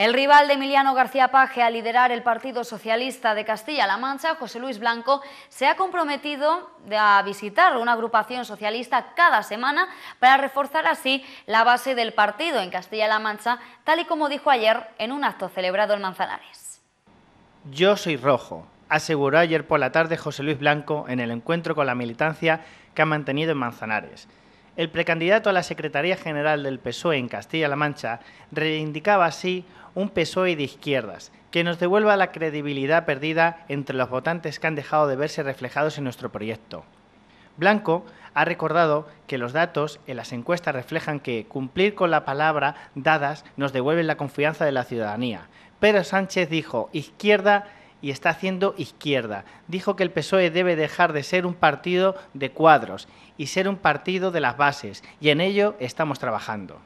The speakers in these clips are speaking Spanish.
El rival de Emiliano García Paje a liderar el Partido Socialista de Castilla-La Mancha, José Luis Blanco, se ha comprometido a visitar una agrupación socialista cada semana para reforzar así la base del partido en Castilla-La Mancha, tal y como dijo ayer en un acto celebrado en Manzanares. Yo soy rojo, aseguró ayer por la tarde José Luis Blanco en el encuentro con la militancia que ha mantenido en Manzanares. El precandidato a la Secretaría General del PSOE en Castilla-La Mancha reivindicaba así un PSOE de izquierdas, que nos devuelva la credibilidad perdida entre los votantes que han dejado de verse reflejados en nuestro proyecto. Blanco ha recordado que los datos en las encuestas reflejan que cumplir con la palabra dadas nos devuelve la confianza de la ciudadanía. Pero Sánchez dijo, izquierda y está haciendo izquierda. Dijo que el PSOE debe dejar de ser un partido de cuadros y ser un partido de las bases, y en ello estamos trabajando.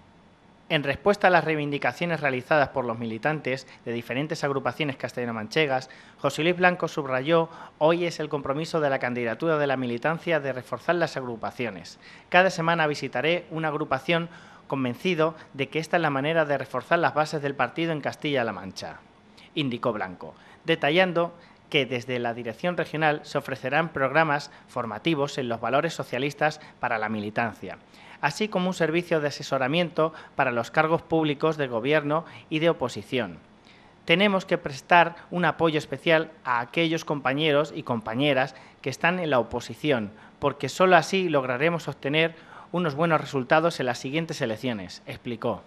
En respuesta a las reivindicaciones realizadas por los militantes de diferentes agrupaciones castellano-manchegas, José Luis Blanco subrayó hoy es el compromiso de la candidatura de la militancia de reforzar las agrupaciones. Cada semana visitaré una agrupación convencido de que esta es la manera de reforzar las bases del partido en Castilla-La Mancha indicó Blanco, detallando que desde la Dirección Regional se ofrecerán programas formativos en los valores socialistas para la militancia, así como un servicio de asesoramiento para los cargos públicos de gobierno y de oposición. Tenemos que prestar un apoyo especial a aquellos compañeros y compañeras que están en la oposición, porque solo así lograremos obtener unos buenos resultados en las siguientes elecciones, explicó.